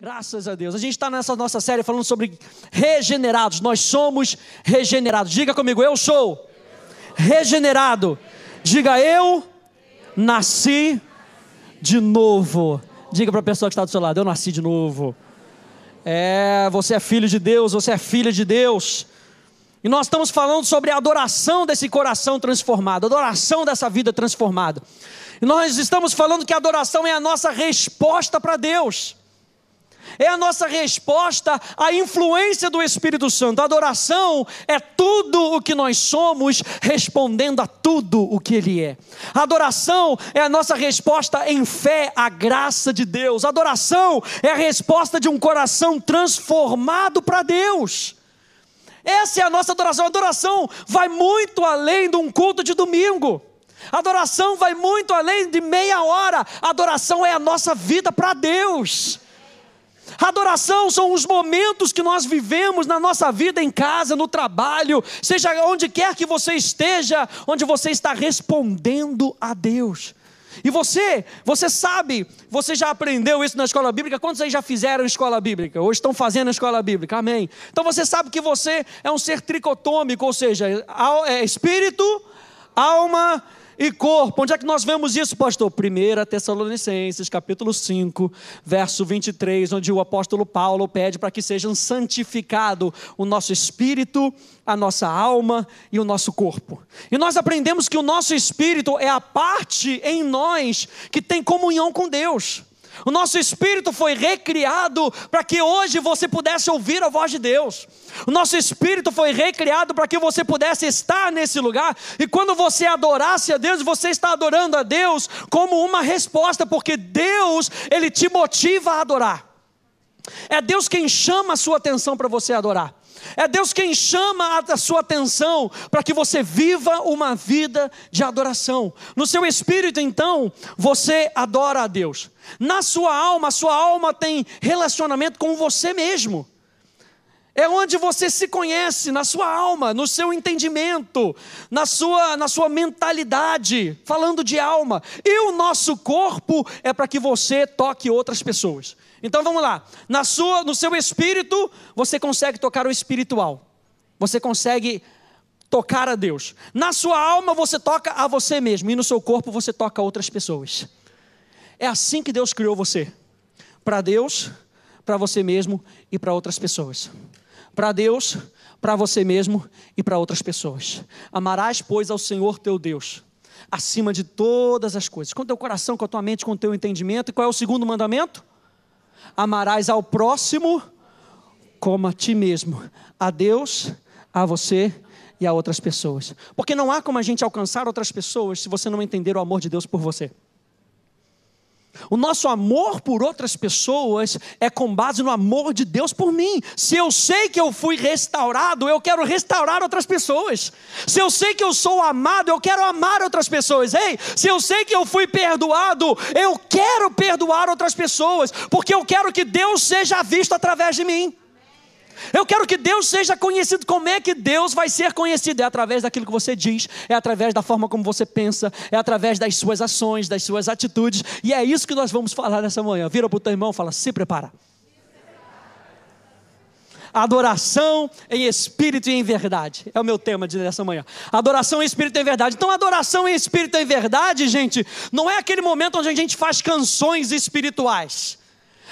Graças a Deus. A gente está nessa nossa série falando sobre regenerados. Nós somos regenerados. Diga comigo, eu sou regenerado. Diga, eu nasci de novo. Diga para a pessoa que está do seu lado, eu nasci de novo. É, você é filho de Deus, você é filha de Deus. E nós estamos falando sobre a adoração desse coração transformado, a adoração dessa vida transformada. E nós estamos falando que a adoração é a nossa resposta para Deus é a nossa resposta à influência do Espírito Santo. A adoração é tudo o que nós somos respondendo a tudo o que Ele é. A adoração é a nossa resposta em fé à graça de Deus. A adoração é a resposta de um coração transformado para Deus. Essa é a nossa adoração. A adoração vai muito além de um culto de domingo. A adoração vai muito além de meia hora. A adoração é a nossa vida para Deus. Adoração são os momentos que nós vivemos na nossa vida, em casa, no trabalho, seja onde quer que você esteja, onde você está respondendo a Deus. E você, você sabe, você já aprendeu isso na escola bíblica? Quantos aí já fizeram escola bíblica? Ou estão fazendo escola bíblica? Amém. Então você sabe que você é um ser tricotômico, ou seja, é espírito, alma e corpo. Onde é que nós vemos isso, pastor? 1 Tessalonicenses, capítulo 5, verso 23, onde o apóstolo Paulo pede para que sejam santificado o nosso espírito, a nossa alma e o nosso corpo. E nós aprendemos que o nosso espírito é a parte em nós que tem comunhão com Deus. O nosso espírito foi recriado para que hoje você pudesse ouvir a voz de Deus. O nosso espírito foi recriado para que você pudesse estar nesse lugar. E quando você adorasse a Deus, você está adorando a Deus como uma resposta, porque Deus, Ele te motiva a adorar. É Deus quem chama a sua atenção para você adorar. É Deus quem chama a sua atenção para que você viva uma vida de adoração. No seu espírito, então, você adora a Deus. Na sua alma, a sua alma tem relacionamento com você mesmo. É onde você se conhece, na sua alma, no seu entendimento, na sua, na sua mentalidade, falando de alma. E o nosso corpo é para que você toque outras pessoas. Então vamos lá. Na sua, no seu espírito, você consegue tocar o espiritual. Você consegue tocar a Deus. Na sua alma você toca a você mesmo e no seu corpo você toca a outras pessoas. É assim que Deus criou você. Para Deus, para você mesmo e para outras pessoas. Para Deus, para você mesmo e para outras pessoas. Amarás, pois, ao Senhor teu Deus, acima de todas as coisas, com teu coração, com a tua mente, com o teu entendimento. E qual é o segundo mandamento? Amarás ao próximo como a ti mesmo, a Deus, a você e a outras pessoas. Porque não há como a gente alcançar outras pessoas se você não entender o amor de Deus por você. O nosso amor por outras pessoas é com base no amor de Deus por mim. Se eu sei que eu fui restaurado, eu quero restaurar outras pessoas. Se eu sei que eu sou amado, eu quero amar outras pessoas. Ei, se eu sei que eu fui perdoado, eu quero perdoar outras pessoas, porque eu quero que Deus seja visto através de mim. Eu quero que Deus seja conhecido. Como é que Deus vai ser conhecido? É através daquilo que você diz, é através da forma como você pensa, é através das suas ações, das suas atitudes. E é isso que nós vamos falar nessa manhã. Vira para o teu irmão e fala: se prepara. Adoração em espírito e em verdade. É o meu tema de nessa manhã. Adoração em espírito e em verdade. Então, adoração em espírito e em verdade, gente, não é aquele momento onde a gente faz canções espirituais.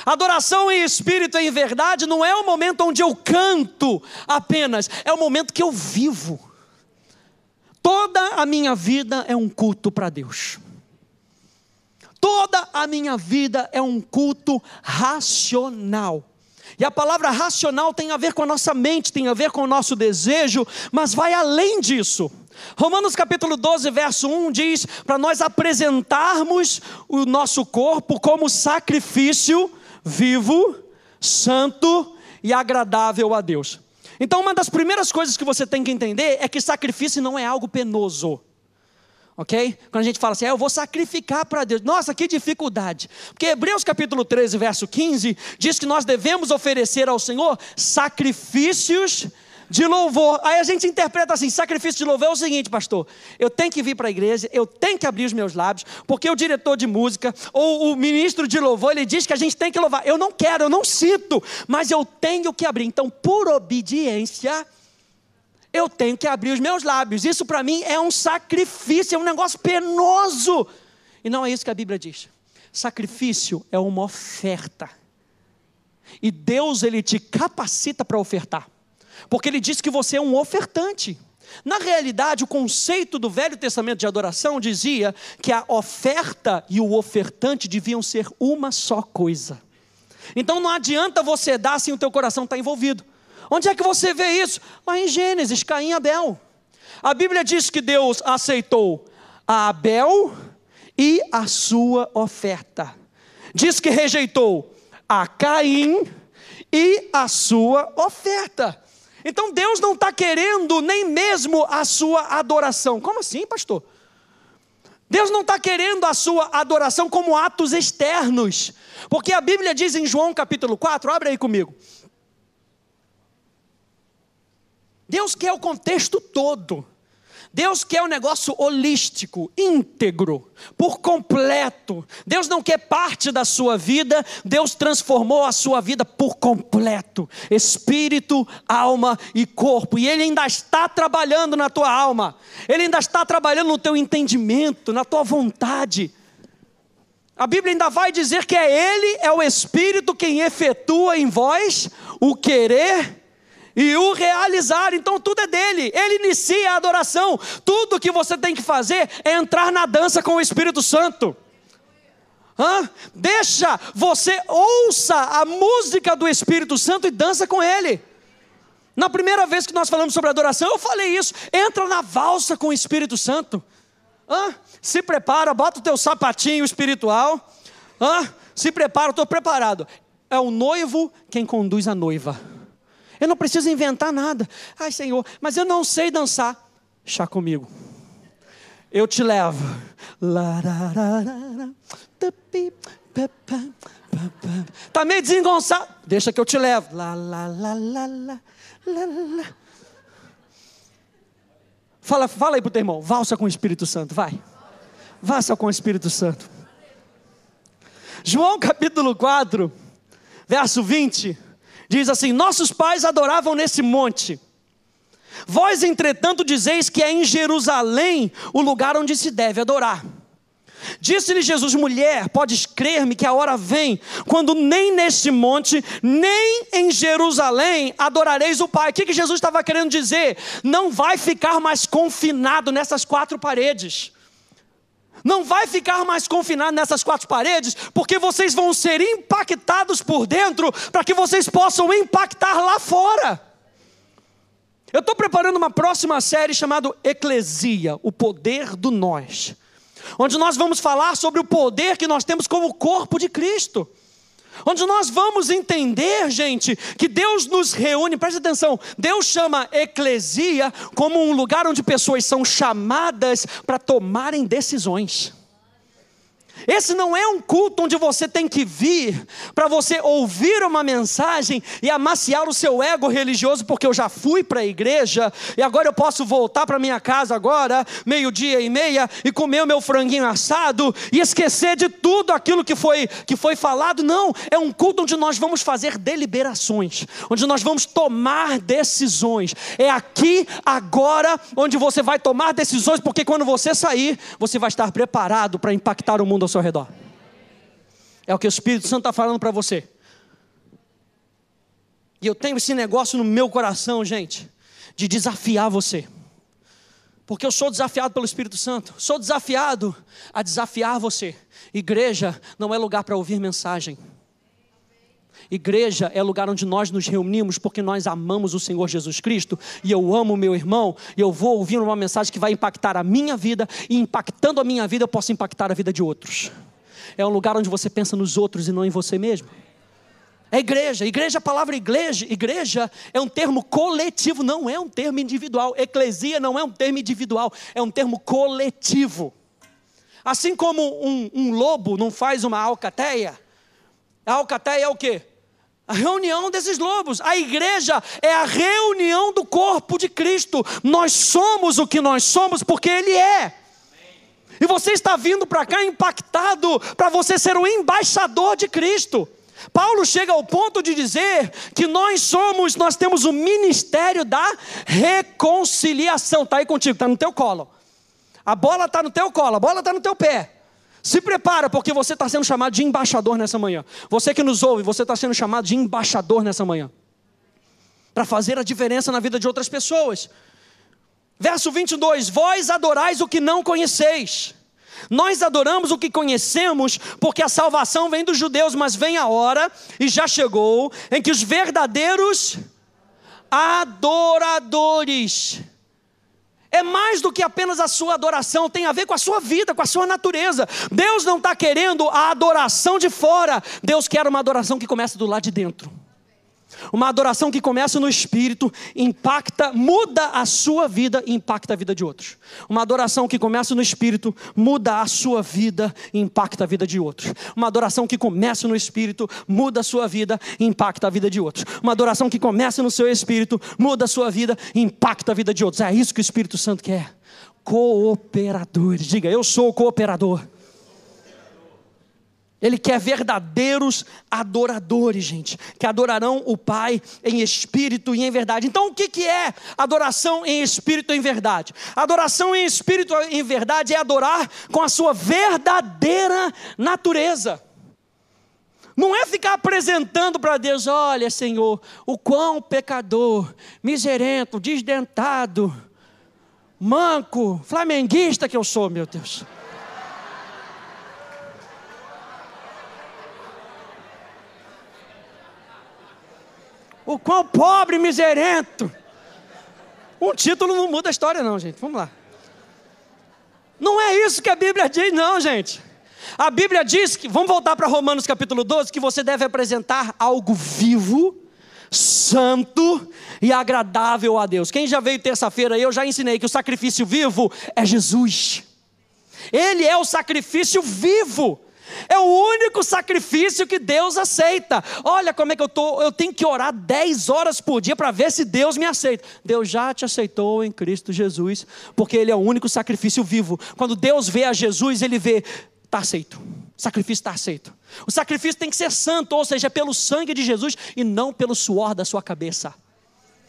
Adoração em espírito e em verdade não é o momento onde eu canto apenas, é o momento que eu vivo. Toda a minha vida é um culto para Deus. Toda a minha vida é um culto racional. E a palavra racional tem a ver com a nossa mente, tem a ver com o nosso desejo, mas vai além disso. Romanos capítulo 12, verso 1 diz para nós apresentarmos o nosso corpo como sacrifício vivo, santo e agradável a Deus. Então, uma das primeiras coisas que você tem que entender é que sacrifício não é algo penoso. Ok? Quando a gente fala assim, é, eu vou sacrificar para Deus. Nossa, que dificuldade. Porque Hebreus capítulo 13, verso 15, diz que nós devemos oferecer ao Senhor sacrifícios de louvor. Aí a gente interpreta assim: sacrifício de louvor é o seguinte, pastor. Eu tenho que vir para a igreja, eu tenho que abrir os meus lábios, porque o diretor de música ou o ministro de louvor, ele diz que a gente tem que louvar. Eu não quero, eu não sinto, mas eu tenho que abrir. Então, por obediência, eu tenho que abrir os meus lábios. Isso para mim é um sacrifício, é um negócio penoso. E não é isso que a Bíblia diz. Sacrifício é uma oferta. E Deus ele te capacita para ofertar. Porque ele diz que você é um ofertante. Na realidade, o conceito do Velho Testamento de adoração dizia que a oferta e o ofertante deviam ser uma só coisa. Então não adianta você dar sem o teu coração estar envolvido. Onde é que você vê isso? Lá em Gênesis, Caim e Abel. A Bíblia diz que Deus aceitou a Abel e a sua oferta. Diz que rejeitou a Caim e a sua oferta. Então Deus não está querendo nem mesmo a sua adoração. Como assim, pastor? Deus não está querendo a sua adoração como atos externos, porque a Bíblia diz em João capítulo 4, abre aí comigo. Deus quer o contexto todo. Deus quer um negócio holístico, íntegro, por completo. Deus não quer parte da sua vida, Deus transformou a sua vida por completo espírito, alma e corpo. E Ele ainda está trabalhando na tua alma, Ele ainda está trabalhando no teu entendimento, na tua vontade. A Bíblia ainda vai dizer que é Ele, é o Espírito quem efetua em vós o querer e o realizar. Então tudo é dele. Ele inicia a adoração. Tudo que você tem que fazer é entrar na dança com o Espírito Santo. Hã? Deixa você ouça a música do Espírito Santo e dança com ele. Na primeira vez que nós falamos sobre adoração, eu falei isso. Entra na valsa com o Espírito Santo. Hã? Se prepara, bota o teu sapatinho espiritual. Hã? Se prepara, estou preparado. É o noivo quem conduz a noiva. Eu não preciso inventar nada. Ai, Senhor, mas eu não sei dançar. Chá comigo. Eu te levo. Está meio desengonçado. Deixa que eu te levo. Fala, fala aí o teu irmão. Valsa com o Espírito Santo, vai. Valsa com o Espírito Santo. João capítulo 4, verso 20. Diz assim: Nossos pais adoravam nesse monte. Vós, entretanto, dizeis que é em Jerusalém o lugar onde se deve adorar. Disse-lhe Jesus: Mulher, podes crer-me que a hora vem, quando nem neste monte, nem em Jerusalém adorareis o Pai. O que, que Jesus estava querendo dizer? Não vai ficar mais confinado nessas quatro paredes não vai ficar mais confinado nessas quatro paredes, porque vocês vão ser impactados por dentro, para que vocês possam impactar lá fora. Eu estou preparando uma próxima série chamada Eclesia, o poder do nós, onde nós vamos falar sobre o poder que nós temos como corpo de Cristo. Onde nós vamos entender, gente, que Deus nos reúne, preste atenção, Deus chama eclesia como um lugar onde pessoas são chamadas para tomarem decisões. Esse não é um culto onde você tem que vir para você ouvir uma mensagem e amaciar o seu ego religioso, porque eu já fui para a igreja e agora eu posso voltar para minha casa agora, meio-dia e meia, e comer o meu franguinho assado e esquecer de tudo aquilo que foi, que foi falado. Não, é um culto onde nós vamos fazer deliberações, onde nós vamos tomar decisões. É aqui, agora, onde você vai tomar decisões, porque quando você sair, você vai estar preparado para impactar o mundo ao seu redor. É o que o Espírito Santo está falando para você. E eu tenho esse negócio no meu coração, gente, de desafiar você. Porque eu sou desafiado pelo Espírito Santo. Sou desafiado a desafiar você. Igreja não é lugar para ouvir mensagem. Igreja é lugar onde nós nos reunimos porque nós amamos o Senhor Jesus Cristo e eu amo meu irmão e eu vou ouvir uma mensagem que vai impactar a minha vida e impactando a minha vida eu posso impactar a vida de outros. É um lugar onde você pensa nos outros e não em você mesmo. É igreja, igreja, é a palavra igreja, igreja é um termo coletivo, não é um termo individual. Eclesia não é um termo individual, é um termo coletivo. Assim como um, um lobo não faz uma alcateia, a alcateia é o quê? A reunião desses lobos. A igreja é a reunião do corpo de Cristo. Nós somos o que nós somos porque Ele é. E você está vindo para cá impactado para você ser o embaixador de Cristo. Paulo chega ao ponto de dizer que nós somos, nós temos o ministério da reconciliação. Está aí contigo, está no teu colo. A bola está no teu colo, a bola está no teu pé. Se prepara, porque você está sendo chamado de embaixador nessa manhã. Você que nos ouve, você está sendo chamado de embaixador nessa manhã. Para fazer a diferença na vida de outras pessoas. Verso 22: Vós adorais o que não conheceis. Nós adoramos o que conhecemos, porque a salvação vem dos judeus, mas vem a hora, e já chegou, em que os verdadeiros adoradores é mais do que apenas a sua adoração, tem a ver com a sua vida, com a sua natureza. Deus não está querendo a adoração de fora, Deus quer uma adoração que começa do lado de dentro. Uma adoração que começa no espírito, impacta, muda a sua vida e impacta a vida de outros. Uma adoração que começa no espírito, muda a sua vida e impacta a vida de outros. Uma adoração que começa no espírito, muda a sua vida e impacta a vida de outros. Uma adoração que começa no seu espírito, muda a sua vida e impacta a vida de outros. É isso que o Espírito Santo quer. Cooperadores. Diga, eu sou o cooperador ele quer verdadeiros adoradores, gente, que adorarão o Pai em espírito e em verdade. Então, o que é adoração em espírito e em verdade? Adoração em espírito e em verdade é adorar com a sua verdadeira natureza. Não é ficar apresentando para Deus: olha, Senhor, o quão pecador, miserento, desdentado, manco, flamenguista que eu sou, meu Deus. O quão pobre e miserento. Um título não muda a história, não, gente. Vamos lá. Não é isso que a Bíblia diz, não, gente. A Bíblia diz que, vamos voltar para Romanos capítulo 12, que você deve apresentar algo vivo, santo e agradável a Deus. Quem já veio terça-feira, eu já ensinei que o sacrifício vivo é Jesus. Ele é o sacrifício vivo. É o único sacrifício que Deus aceita. Olha como é que eu tô, eu tenho que orar 10 horas por dia para ver se Deus me aceita. Deus já te aceitou em Cristo Jesus, porque ele é o único sacrifício vivo. Quando Deus vê a Jesus, ele vê está aceito. O sacrifício está aceito. O sacrifício tem que ser santo, ou seja, é pelo sangue de Jesus e não pelo suor da sua cabeça.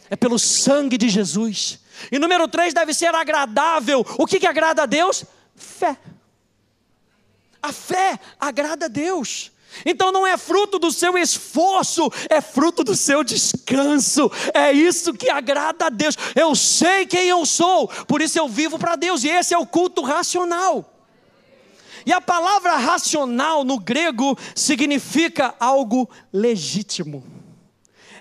É pelo sangue de Jesus. E número três deve ser agradável. O que, que agrada a Deus? Fé. A fé agrada a Deus. Então não é fruto do seu esforço, é fruto do seu descanso. É isso que agrada a Deus. Eu sei quem eu sou, por isso eu vivo para Deus, e esse é o culto racional. E a palavra racional no grego significa algo legítimo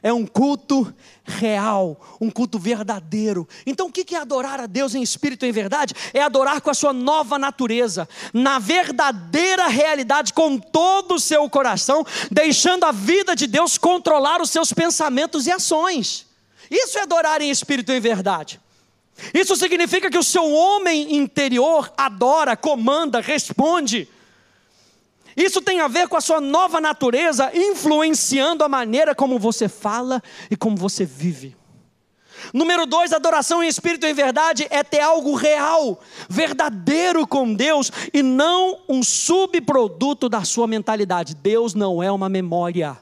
é um culto real, um culto verdadeiro. Então, o que é adorar a Deus em espírito e em verdade? É adorar com a sua nova natureza, na verdadeira realidade, com todo o seu coração, deixando a vida de Deus controlar os seus pensamentos e ações. Isso é adorar em espírito e em verdade. Isso significa que o seu homem interior adora, comanda, responde isso tem a ver com a sua nova natureza influenciando a maneira como você fala e como você vive. Número dois, adoração em espírito e em verdade é ter algo real, verdadeiro com Deus e não um subproduto da sua mentalidade. Deus não é uma memória.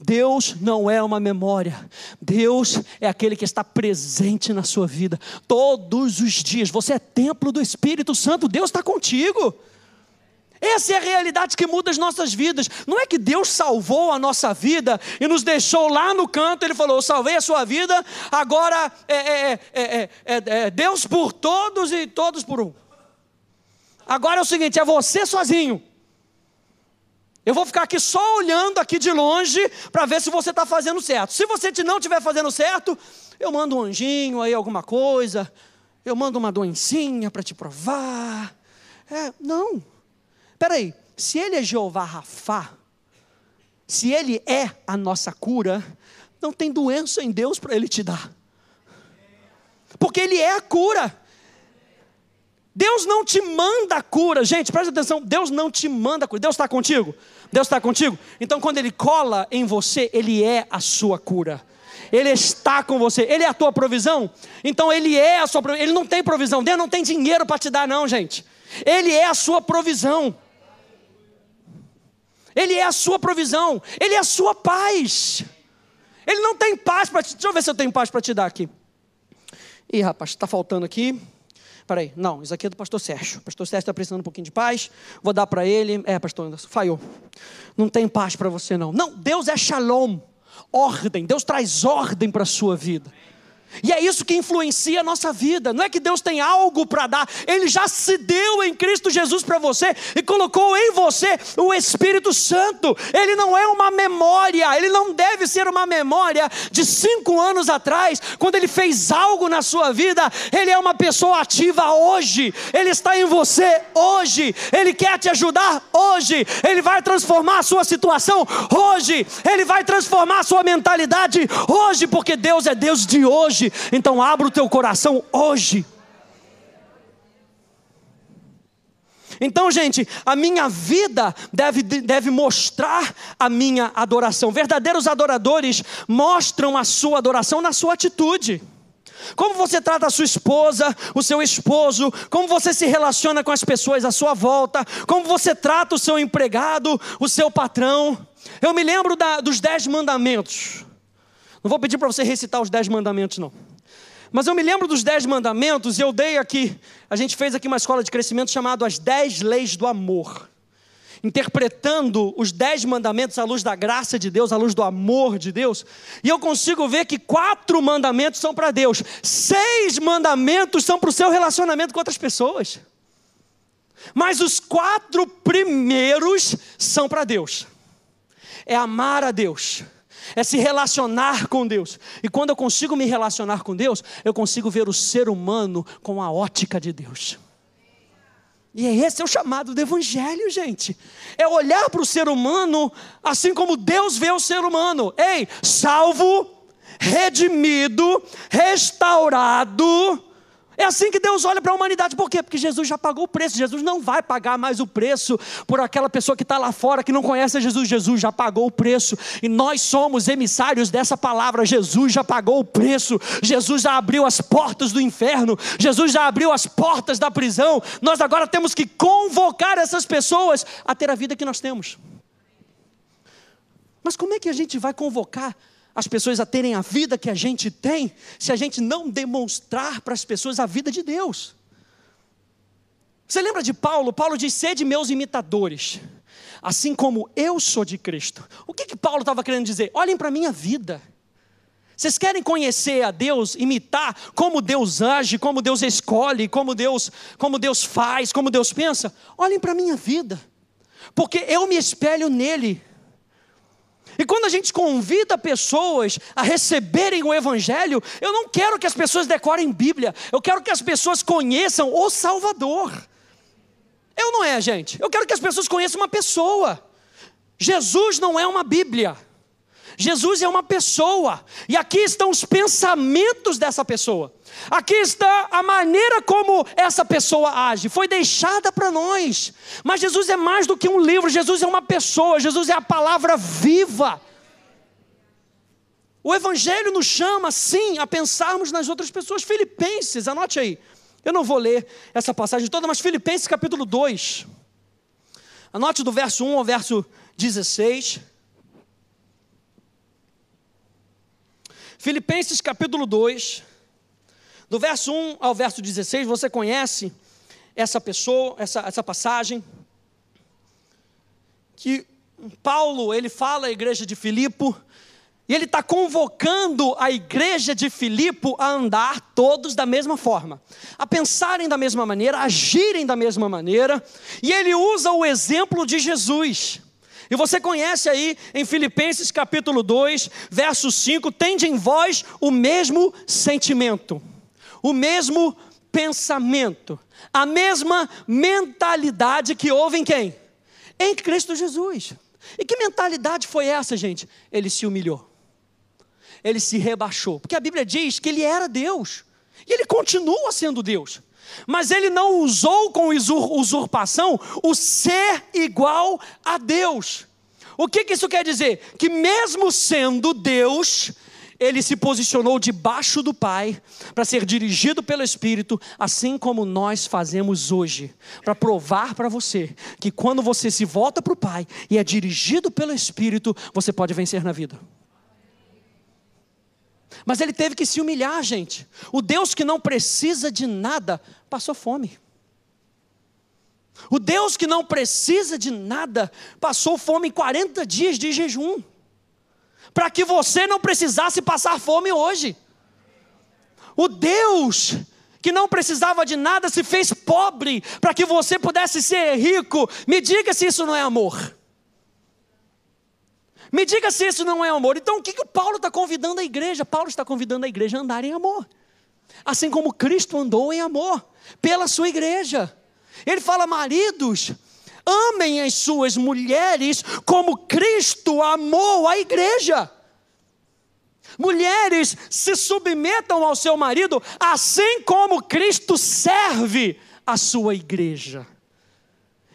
Deus não é uma memória, Deus é aquele que está presente na sua vida todos os dias. Você é templo do Espírito Santo, Deus está contigo. Essa é a realidade que muda as nossas vidas. Não é que Deus salvou a nossa vida e nos deixou lá no canto, Ele falou: Eu salvei a sua vida, agora é, é, é, Deus por todos e todos por um. Agora é o seguinte: é você sozinho. Eu vou ficar aqui só olhando aqui de longe para ver se você está fazendo certo. Se você não estiver fazendo certo, eu mando um anjinho aí, alguma coisa, eu mando uma doencinha para te provar. É, não peraí, se ele é Jeová Rafá, se ele é a nossa cura, não tem doença em Deus para ele te dar. Porque ele é a cura. Deus não te manda a cura, gente, presta atenção, Deus não te manda a cura, Deus está contigo, Deus está contigo, então quando Ele cola em você, Ele é a sua cura, Ele está com você, Ele é a tua provisão, então Ele é a sua provisão, Ele não tem provisão, Deus não tem dinheiro para te dar não gente, Ele é a sua provisão, ele é a sua provisão, Ele é a sua paz. Ele não tem paz para te. Deixa eu ver se eu tenho paz para te dar aqui. Ih, rapaz, está faltando aqui. Peraí, não, isso aqui é do pastor Sérgio. O pastor Sérgio está precisando um pouquinho de paz. Vou dar para ele. É, pastor Anderson, falhou. Não tem paz para você, não. Não, Deus é shalom, ordem. Deus traz ordem para a sua vida. E é isso que influencia a nossa vida. Não é que Deus tem algo para dar, Ele já se deu em Cristo Jesus para você e colocou em você o Espírito Santo. Ele não é uma memória, ele não deve ser uma memória de cinco anos atrás, quando Ele fez algo na sua vida. Ele é uma pessoa ativa hoje, Ele está em você hoje, Ele quer te ajudar hoje, Ele vai transformar a sua situação hoje, Ele vai transformar a sua mentalidade hoje, porque Deus é Deus de hoje hoje. Então abra o teu coração hoje. Então, gente, a minha vida deve, deve mostrar a minha adoração. Verdadeiros adoradores mostram a sua adoração na sua atitude. Como você trata a sua esposa, o seu esposo, como você se relaciona com as pessoas à sua volta, como você trata o seu empregado, o seu patrão. Eu me lembro da, dos dez mandamentos. Não vou pedir para você recitar os dez mandamentos, não. Mas eu me lembro dos dez mandamentos e eu dei aqui, a gente fez aqui uma escola de crescimento chamada As Dez Leis do Amor. Interpretando os dez mandamentos à luz da graça de Deus, à luz do amor de Deus, e eu consigo ver que quatro mandamentos são para Deus, seis mandamentos são para o seu relacionamento com outras pessoas, mas os quatro primeiros são para Deus: é amar a Deus, é se relacionar com Deus. E quando eu consigo me relacionar com Deus, eu consigo ver o ser humano com a ótica de Deus. E é esse é o chamado do Evangelho, gente. É olhar para o ser humano assim como Deus vê o ser humano. Ei, salvo, redimido, restaurado é assim que Deus olha para a humanidade. Por quê? Porque Jesus já pagou o preço. Jesus não vai pagar mais o preço por aquela pessoa que está lá fora, que não conhece Jesus. Jesus já pagou o preço. E nós somos emissários dessa palavra. Jesus já pagou o preço. Jesus já abriu as portas do inferno. Jesus já abriu as portas da prisão. Nós agora temos que convocar essas pessoas a ter a vida que nós temos. Mas como é que a gente vai convocar as pessoas a terem a vida que a gente tem se a gente não demonstrar para as pessoas a vida de Deus. Você lembra de Paulo? Paulo diz: sede meus imitadores, assim como eu sou de Cristo. O que, que Paulo estava querendo dizer? Olhem para a minha vida. Vocês querem conhecer a Deus, imitar como Deus age, como Deus escolhe, como Deus, como Deus faz, como Deus pensa? Olhem para a minha vida, porque eu me espelho nele. E quando a gente convida pessoas a receberem o Evangelho, eu não quero que as pessoas decorem Bíblia, eu quero que as pessoas conheçam o Salvador. Eu não é, gente. Eu quero que as pessoas conheçam uma pessoa. Jesus não é uma Bíblia. Jesus é uma pessoa, e aqui estão os pensamentos dessa pessoa, aqui está a maneira como essa pessoa age, foi deixada para nós. Mas Jesus é mais do que um livro, Jesus é uma pessoa, Jesus é a palavra viva. O Evangelho nos chama, sim, a pensarmos nas outras pessoas. Filipenses, anote aí. Eu não vou ler essa passagem toda, mas Filipenses capítulo 2. Anote do verso 1 ao verso 16. Filipenses capítulo 2, do verso 1 ao verso 16, você conhece essa pessoa, essa, essa passagem, que Paulo, ele fala à igreja de Filipo, e ele está convocando a igreja de Filipo a andar todos da mesma forma, a pensarem da mesma maneira, a agirem da mesma maneira, e ele usa o exemplo de Jesus. E você conhece aí em Filipenses capítulo 2, verso 5, tende em vós o mesmo sentimento, o mesmo pensamento, a mesma mentalidade que houve em quem? Em Cristo Jesus. E que mentalidade foi essa, gente? Ele se humilhou. Ele se rebaixou, porque a Bíblia diz que ele era Deus. E ele continua sendo Deus. Mas ele não usou com usurpação o ser igual a Deus. O que, que isso quer dizer? Que mesmo sendo Deus, ele se posicionou debaixo do Pai para ser dirigido pelo Espírito, assim como nós fazemos hoje, para provar para você que quando você se volta para o Pai e é dirigido pelo Espírito, você pode vencer na vida. Mas ele teve que se humilhar, gente. O Deus que não precisa de nada passou fome. O Deus que não precisa de nada passou fome em 40 dias de jejum. Para que você não precisasse passar fome hoje. O Deus que não precisava de nada se fez pobre para que você pudesse ser rico. Me diga se isso não é amor. Me diga se isso não é amor. Então, o que, que o Paulo está convidando a igreja? Paulo está convidando a igreja a andar em amor. Assim como Cristo andou em amor pela sua igreja. Ele fala, maridos, amem as suas mulheres como Cristo amou a igreja. Mulheres, se submetam ao seu marido, assim como Cristo serve a sua igreja.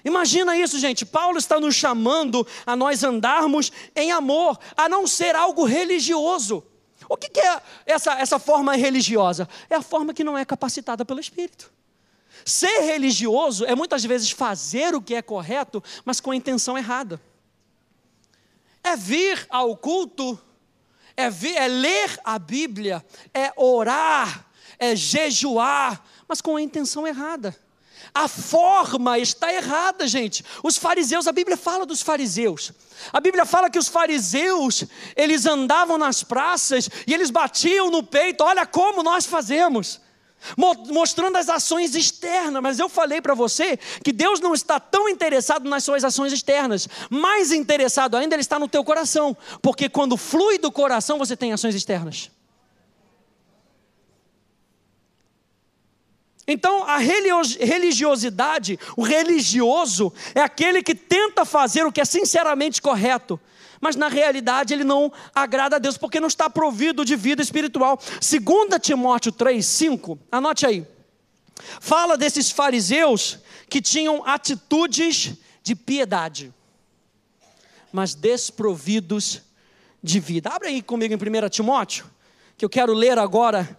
Imagina isso, gente. Paulo está nos chamando a nós andarmos em amor, a não ser algo religioso. O que é essa, essa forma religiosa? É a forma que não é capacitada pelo Espírito. Ser religioso é muitas vezes fazer o que é correto, mas com a intenção errada. É vir ao culto, é, vir, é ler a Bíblia, é orar, é jejuar, mas com a intenção errada. A forma está errada, gente. Os fariseus, a Bíblia fala dos fariseus. A Bíblia fala que os fariseus, eles andavam nas praças e eles batiam no peito, olha como nós fazemos. Mostrando as ações externas, mas eu falei para você que Deus não está tão interessado nas suas ações externas, mais interessado ainda, Ele está no teu coração, porque quando flui do coração você tem ações externas. Então, a religiosidade, o religioso, é aquele que tenta fazer o que é sinceramente correto, mas na realidade ele não agrada a Deus, porque não está provido de vida espiritual. 2 Timóteo 3, 5, anote aí. Fala desses fariseus que tinham atitudes de piedade, mas desprovidos de vida. Abre aí comigo em 1 Timóteo, que eu quero ler agora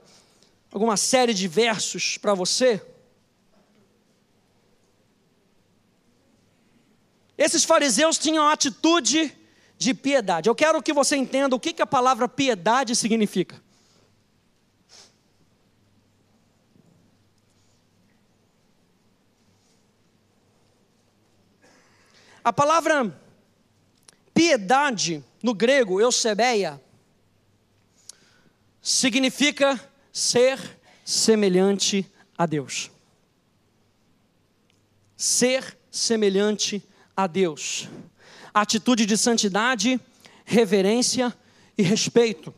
alguma série de versos para você? Esses fariseus tinham a atitude de piedade. Eu quero que você entenda o que, que a palavra piedade significa. A palavra piedade no grego, eusebeia, significa ser semelhante a Deus. Ser semelhante a Deus. Atitude de santidade, reverência e respeito.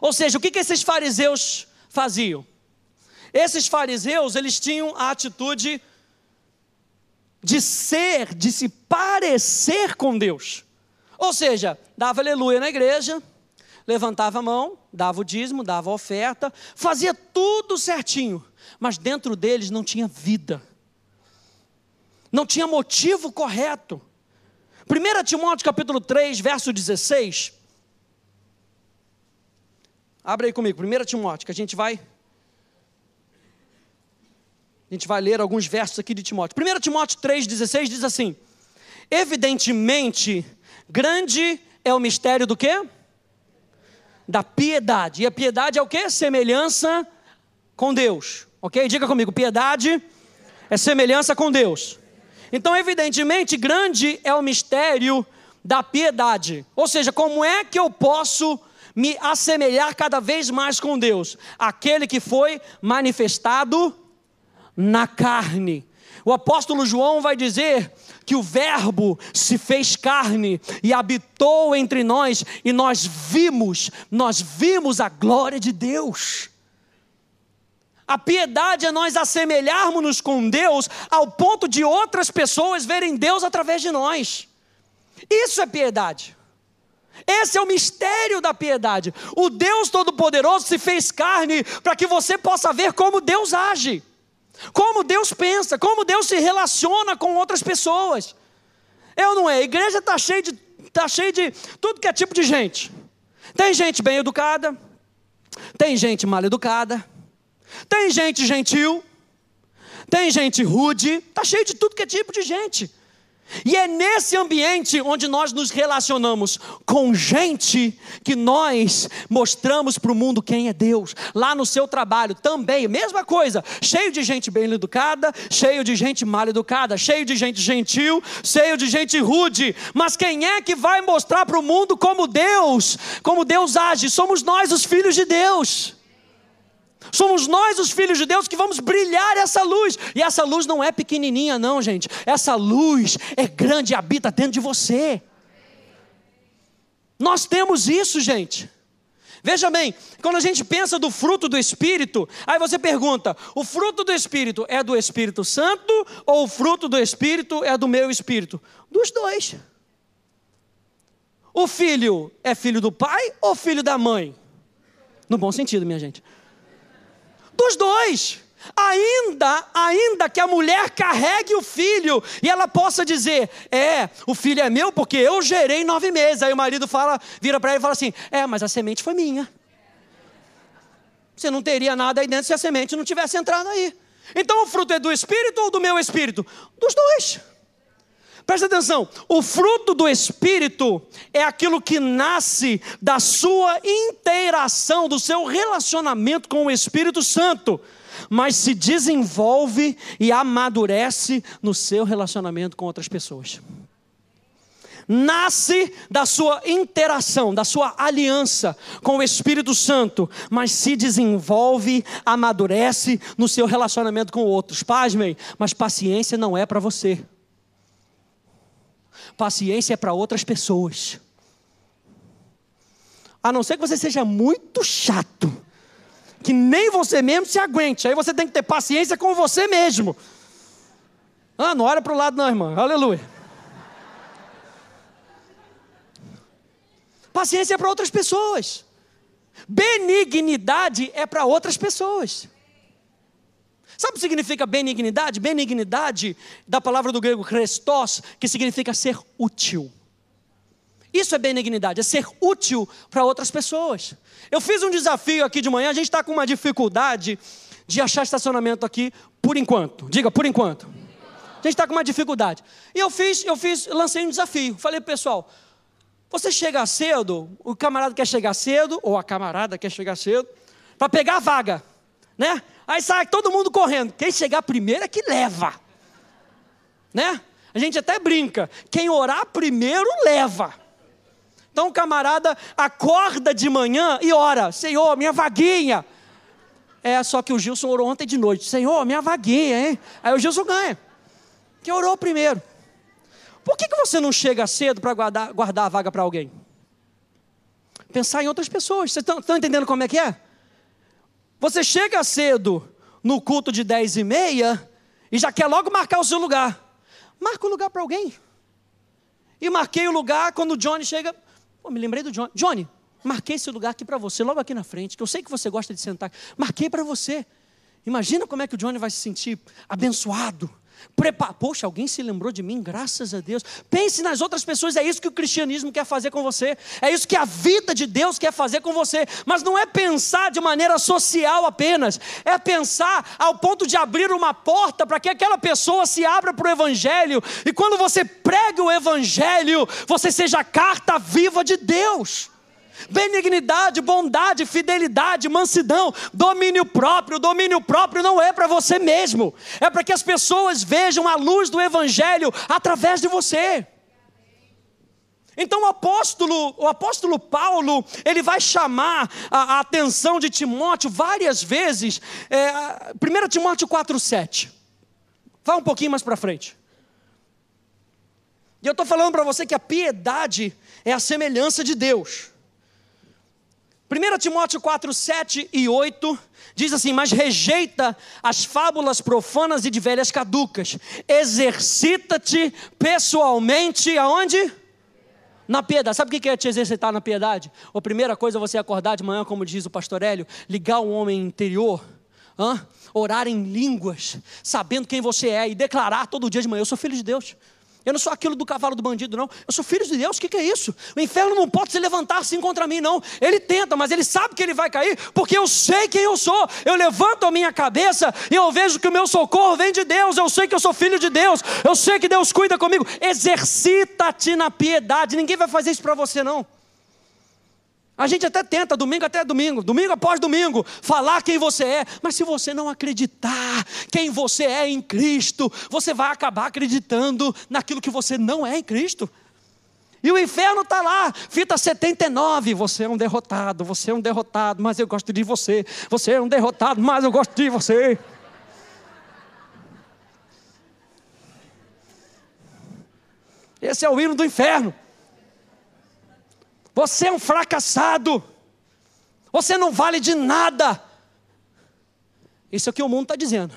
Ou seja, o que, que esses fariseus faziam? Esses fariseus, eles tinham a atitude de ser, de se parecer com Deus. Ou seja, dava aleluia na igreja, levantava a mão, dava o dízimo, dava a oferta, fazia tudo certinho, mas dentro deles não tinha vida, não tinha motivo correto. 1 Timóteo capítulo 3, verso 16. Abre aí comigo, 1 Timóteo, que a gente vai a gente vai ler alguns versos aqui de Timóteo. 1 Timóteo 3,16 diz assim: Evidentemente, grande é o mistério do quê? da piedade. E a piedade é o que? Semelhança com Deus. Ok? Diga comigo, piedade é semelhança com Deus. Então, evidentemente, grande é o mistério da piedade. Ou seja, como é que eu posso me assemelhar cada vez mais com Deus? Aquele que foi manifestado na carne. O apóstolo João vai dizer que o Verbo se fez carne e habitou entre nós, e nós vimos, nós vimos a glória de Deus. A piedade é nós assemelharmos-nos com Deus ao ponto de outras pessoas verem Deus através de nós. Isso é piedade. Esse é o mistério da piedade. O Deus Todo-Poderoso se fez carne para que você possa ver como Deus age. Como Deus pensa, como Deus se relaciona com outras pessoas. Eu não é. A igreja está cheia de tá cheia de tudo que é tipo de gente. Tem gente bem educada, tem gente mal educada, tem gente gentil, tem gente rude, Está cheio de tudo que é tipo de gente. E é nesse ambiente onde nós nos relacionamos com gente que nós mostramos para o mundo quem é Deus. Lá no seu trabalho também, mesma coisa, cheio de gente bem educada, cheio de gente mal educada, cheio de gente gentil, cheio de gente rude. Mas quem é que vai mostrar para o mundo como Deus, como Deus age? Somos nós, os filhos de Deus. Somos nós, os filhos de Deus, que vamos brilhar essa luz. E essa luz não é pequenininha, não, gente. Essa luz é grande e habita dentro de você. Nós temos isso, gente. Veja bem, quando a gente pensa do fruto do Espírito, aí você pergunta: o fruto do Espírito é do Espírito Santo ou o fruto do Espírito é do meu Espírito? Dos dois. O filho é filho do pai ou filho da mãe? No bom sentido, minha gente dos dois. Ainda, ainda que a mulher carregue o filho e ela possa dizer: É, o filho é meu porque eu gerei nove meses. Aí o marido fala, vira para ela e fala assim: É, mas a semente foi minha. Você não teria nada aí dentro se a semente não tivesse entrado aí. Então o fruto é do espírito ou do meu espírito? Dos dois. Presta atenção: o fruto do Espírito é aquilo que nasce da sua interação, do seu relacionamento com o Espírito Santo, mas se desenvolve e amadurece no seu relacionamento com outras pessoas. Nasce da sua interação, da sua aliança com o Espírito Santo, mas se desenvolve, amadurece no seu relacionamento com outros. Pasmem, mas paciência não é para você. Paciência é para outras pessoas. A não ser que você seja muito chato, que nem você mesmo se aguente. Aí você tem que ter paciência com você mesmo. Ah, não olha para o lado, não, irmão. Aleluia. Paciência é para outras pessoas. Benignidade é para outras pessoas. Sabe o que significa benignidade? Benignidade, da palavra do grego Christos, que significa ser útil. Isso é benignidade, é ser útil para outras pessoas. Eu fiz um desafio aqui de manhã, a gente está com uma dificuldade de achar estacionamento aqui por enquanto. Diga, por enquanto. A gente está com uma dificuldade. E eu fiz, eu fiz, lancei um desafio. Falei, pessoal, você chega cedo, o camarada quer chegar cedo, ou a camarada quer chegar cedo, para pegar a vaga, né? Aí sai todo mundo correndo. Quem chegar primeiro é que leva. Né? A gente até brinca. Quem orar primeiro leva. Então o camarada acorda de manhã e ora: Senhor, minha vaguinha. É, só que o Gilson orou ontem de noite: Senhor, minha vaguinha, hein? Aí o Gilson ganha. Quem orou primeiro? Por que, que você não chega cedo para guardar, guardar a vaga para alguém? Pensar em outras pessoas. Vocês estão entendendo como é que é? Você chega cedo no culto de 10 e meia e já quer logo marcar o seu lugar. Marca o lugar para alguém. E marquei o lugar quando o Johnny chega. Pô, me lembrei do Johnny. Johnny, marquei esse lugar aqui para você, logo aqui na frente, que eu sei que você gosta de sentar. Marquei para você. Imagina como é que o Johnny vai se sentir abençoado Prepa... Poxa, alguém se lembrou de mim, graças a Deus. Pense nas outras pessoas, é isso que o cristianismo quer fazer com você, é isso que a vida de Deus quer fazer com você, mas não é pensar de maneira social apenas, é pensar ao ponto de abrir uma porta para que aquela pessoa se abra para o Evangelho, e quando você prega o Evangelho, você seja a carta viva de Deus. Benignidade, bondade, fidelidade, mansidão, domínio próprio. Domínio próprio não é para você mesmo, é para que as pessoas vejam a luz do Evangelho através de você. Então o apóstolo, o apóstolo Paulo, ele vai chamar a, a atenção de Timóteo várias vezes. É, 1 Timóteo 4,7. Vá um pouquinho mais para frente. E eu estou falando para você que a piedade é a semelhança de Deus. 1 Timóteo 4, 7 e 8 diz assim: Mas rejeita as fábulas profanas e de velhas caducas, exercita-te pessoalmente, aonde? Na piedade. Sabe o que é te exercitar na piedade? A primeira coisa é você acordar de manhã, como diz o pastor Hélio, ligar o homem interior, hã? orar em línguas, sabendo quem você é e declarar todo dia de manhã: Eu sou filho de Deus. Eu não sou aquilo do cavalo do bandido, não. Eu sou filho de Deus, o que, que é isso? O inferno não pode se levantar assim contra mim, não. Ele tenta, mas ele sabe que ele vai cair, porque eu sei quem eu sou. Eu levanto a minha cabeça e eu vejo que o meu socorro vem de Deus. Eu sei que eu sou filho de Deus. Eu sei que Deus cuida comigo. Exercita-te na piedade. Ninguém vai fazer isso para você, não. A gente até tenta, domingo até domingo, domingo após domingo, falar quem você é, mas se você não acreditar quem você é em Cristo, você vai acabar acreditando naquilo que você não é em Cristo. E o inferno está lá, fita 79. Você é um derrotado, você é um derrotado, mas eu gosto de você. Você é um derrotado, mas eu gosto de você. Esse é o hino do inferno. Você é um fracassado. Você não vale de nada. Isso é o que o mundo está dizendo.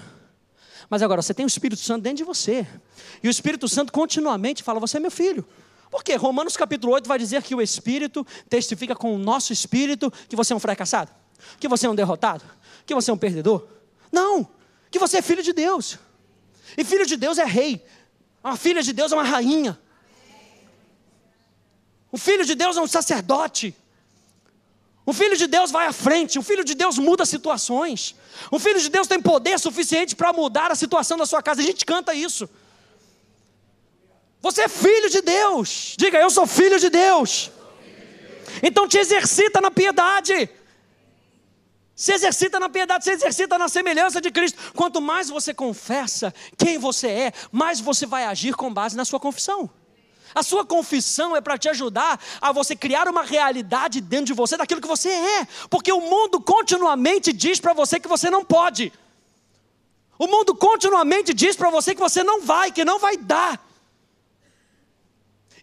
Mas agora, você tem o Espírito Santo dentro de você. E o Espírito Santo continuamente fala: Você é meu filho. Por quê? Romanos capítulo 8 vai dizer que o Espírito testifica com o nosso Espírito que você é um fracassado, que você é um derrotado, que você é um perdedor. Não! Que você é filho de Deus. E filho de Deus é rei. A filha de Deus é uma rainha. O filho de Deus é um sacerdote. O filho de Deus vai à frente, o filho de Deus muda situações. O filho de Deus tem poder suficiente para mudar a situação da sua casa. A gente canta isso. Você é filho de Deus. Diga, eu sou filho de Deus. Então te exercita na piedade. Se exercita na piedade, se exercita na semelhança de Cristo. Quanto mais você confessa quem você é, mais você vai agir com base na sua confissão. A sua confissão é para te ajudar a você criar uma realidade dentro de você daquilo que você é, porque o mundo continuamente diz para você que você não pode. O mundo continuamente diz para você que você não vai, que não vai dar.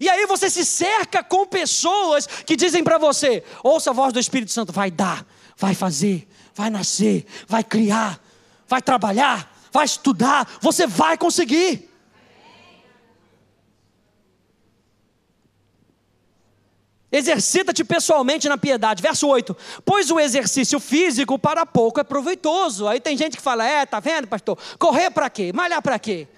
E aí você se cerca com pessoas que dizem para você: ouça a voz do Espírito Santo, vai dar, vai fazer, vai nascer, vai criar, vai trabalhar, vai estudar, você vai conseguir. Exercita-te pessoalmente na piedade. Verso 8. Pois o exercício físico para pouco é proveitoso. Aí tem gente que fala: "É, tá vendo, pastor? Correr para quê? Malhar para quê?"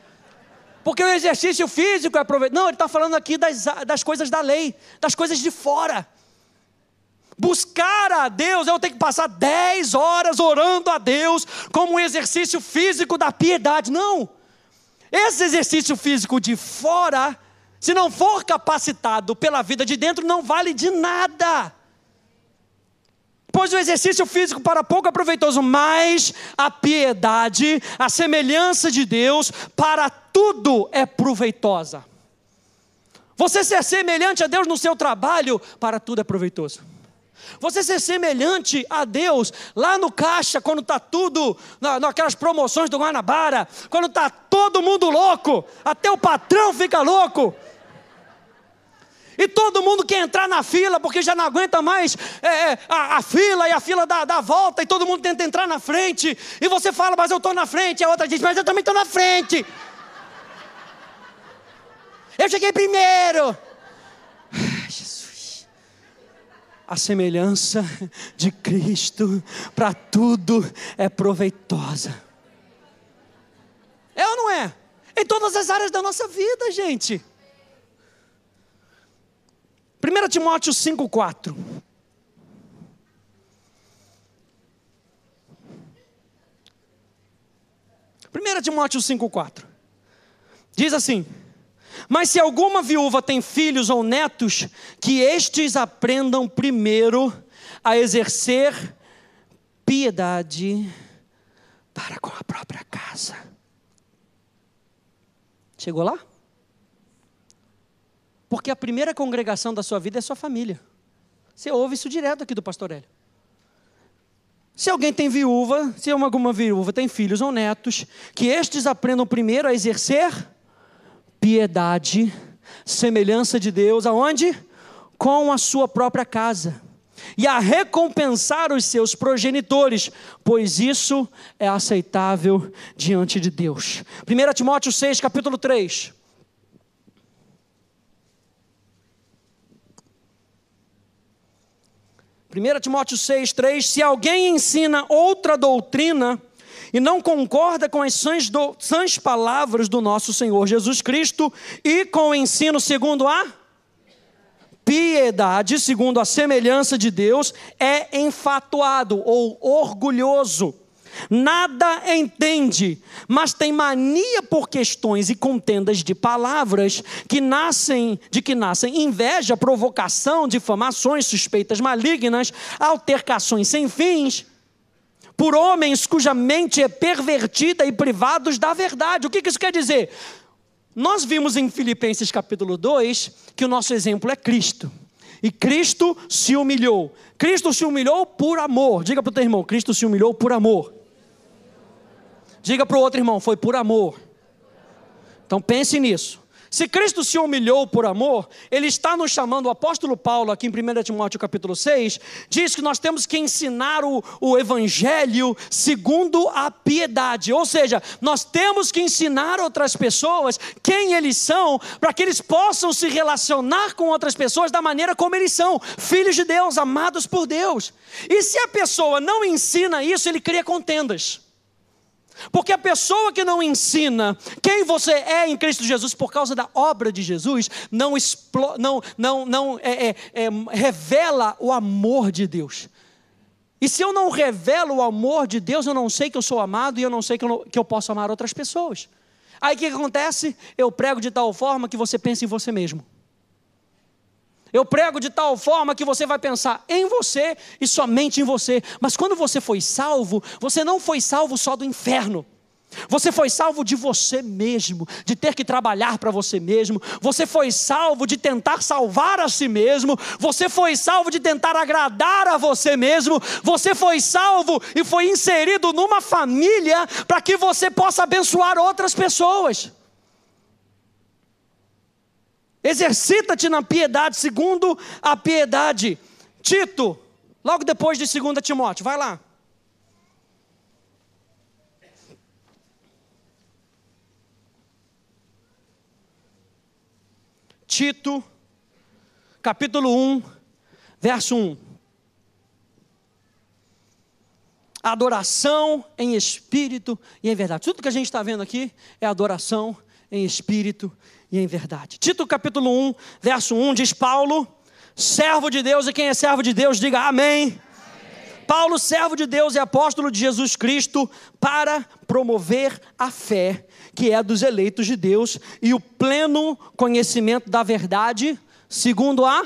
Porque o exercício físico é proveitoso. Não, ele está falando aqui das, das coisas da lei, das coisas de fora. Buscar a Deus, eu tenho que passar 10 horas orando a Deus como um exercício físico da piedade. Não! Esse exercício físico de fora se não for capacitado pela vida de dentro, não vale de nada. Pois o exercício físico para pouco é proveitoso, mas a piedade, a semelhança de Deus, para tudo é proveitosa. Você ser semelhante a Deus no seu trabalho, para tudo é proveitoso. Você ser semelhante a Deus lá no caixa, quando está tudo, naquelas promoções do Guanabara, quando está todo mundo louco, até o patrão fica louco. E todo mundo quer entrar na fila, porque já não aguenta mais é, é a, a, fila e a fila dá, da volta, e todo mundo tenta entrar na frente. E você fala, mas eu estou na frente. E a outra diz, mas eu também estou na frente. Eu cheguei primeiro. Ai, Jesus. A semelhança de Cristo para tudo é proveitosa. É ou não é? Em todas as áreas da nossa vida, gente. 1 Timóteo 5,4. 1 Timóteo 5,4. Diz assim: Mas se alguma viúva tem filhos ou netos, que estes aprendam primeiro a exercer piedade para com a própria casa. Chegou lá? Porque a primeira congregação da sua vida é sua família. Você ouve isso direto aqui do pastor Hélio. Se alguém tem viúva, se alguma viúva tem filhos ou netos, que estes aprendam primeiro a exercer piedade, semelhança de Deus, aonde? Com a sua própria casa. E a recompensar os seus progenitores, pois isso é aceitável diante de Deus. 1 Timóteo 6, capítulo 3. 1 Timóteo 6, 3: Se alguém ensina outra doutrina e não concorda com as sãs, do, sãs palavras do nosso Senhor Jesus Cristo e com o ensino segundo a piedade, segundo a semelhança de Deus, é enfatuado ou orgulhoso nada entende, mas tem mania por questões e contendas de palavras que nascem, de que nascem inveja, provocação, difamações, suspeitas malignas, altercações sem fins, por homens cuja mente é pervertida e privados da verdade. O que isso quer dizer? Nós vimos em Filipenses capítulo 2 que o nosso exemplo é Cristo. E Cristo se humilhou. Cristo se humilhou por amor. Diga para o teu irmão: Cristo se humilhou por amor. Diga para o outro irmão, foi por amor. Então pense nisso. Se Cristo se humilhou por amor, ele está nos chamando, o apóstolo Paulo, aqui em 1 Timóteo capítulo 6, diz que nós temos que ensinar o, o evangelho segundo a piedade, ou seja, nós temos que ensinar outras pessoas quem eles são, para que eles possam se relacionar com outras pessoas da maneira como eles são, filhos de Deus, amados por Deus. E se a pessoa não ensina isso, ele cria contendas. Porque a pessoa que não ensina quem você é em Cristo Jesus por causa da obra de Jesus, não, não, não, não é, é, é, revela o amor de Deus. E se eu não revelo o amor de Deus, eu não sei que eu sou amado e eu não sei que eu, que eu posso amar outras pessoas. Aí o que acontece? Eu prego de tal forma que você pensa em você mesmo. Eu prego de tal forma que você vai pensar em você e somente em você. Mas quando você foi salvo, você não foi salvo só do inferno. Você foi salvo de você mesmo, de ter que trabalhar para você mesmo. Você foi salvo de tentar salvar a si mesmo. Você foi salvo de tentar agradar a você mesmo. Você foi salvo e foi inserido numa família para que você possa abençoar outras pessoas. Exercita-te na piedade, segundo a piedade. Tito, logo depois de 2 Timóteo, vai lá. Tito, capítulo 1, verso 1. Adoração em espírito e em verdade. Tudo que a gente está vendo aqui é adoração em espírito e e em verdade. Tito capítulo 1, verso 1 diz Paulo, servo de Deus, e quem é servo de Deus, diga amém. amém. Paulo, servo de Deus e apóstolo de Jesus Cristo, para promover a fé que é dos eleitos de Deus e o pleno conhecimento da verdade, segundo a.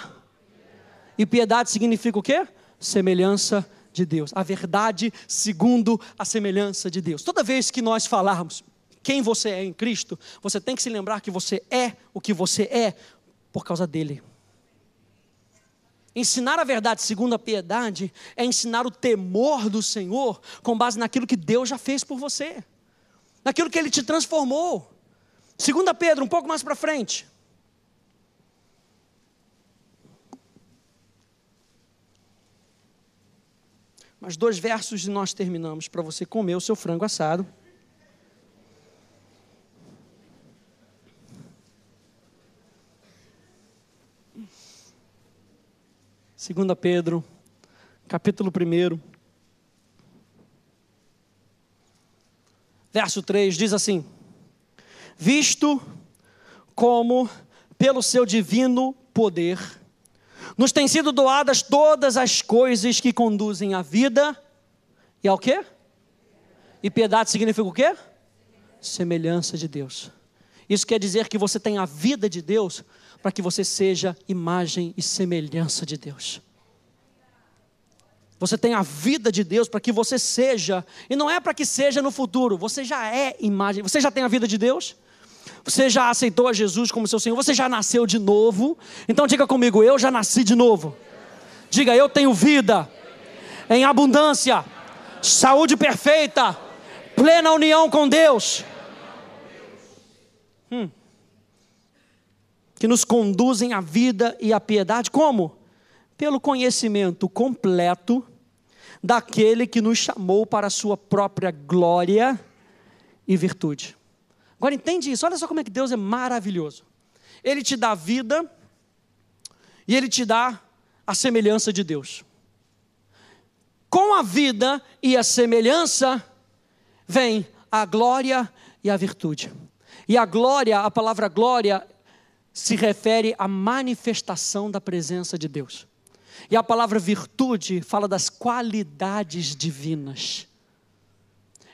E piedade significa o quê? Semelhança de Deus. A verdade segundo a semelhança de Deus. Toda vez que nós falarmos quem você é em Cristo, você tem que se lembrar que você é o que você é por causa dele. Ensinar a verdade segundo a piedade é ensinar o temor do Senhor com base naquilo que Deus já fez por você, naquilo que ele te transformou. Segunda Pedro, um pouco mais para frente. Mas dois versos e nós terminamos para você comer o seu frango assado. 2 Pedro, capítulo 1, verso 3 diz assim: Visto como, pelo seu divino poder, nos têm sido doadas todas as coisas que conduzem à vida e ao quê? E piedade significa o quê? Semelhança de Deus. Isso quer dizer que você tem a vida de Deus para que você seja imagem e semelhança de Deus. Você tem a vida de Deus para que você seja, e não é para que seja no futuro, você já é imagem, você já tem a vida de Deus? Você já aceitou a Jesus como seu Senhor? Você já nasceu de novo? Então diga comigo, eu já nasci de novo. Diga, eu tenho vida em abundância, saúde perfeita, plena união com Deus que nos conduzem à vida e à piedade. Como? Pelo conhecimento completo daquele que nos chamou para a sua própria glória e virtude. Agora entende isso, olha só como é que Deus é maravilhoso. Ele te dá vida e ele te dá a semelhança de Deus. Com a vida e a semelhança vem a glória e a virtude. E a glória, a palavra glória se refere à manifestação da presença de Deus. E a palavra virtude fala das qualidades divinas.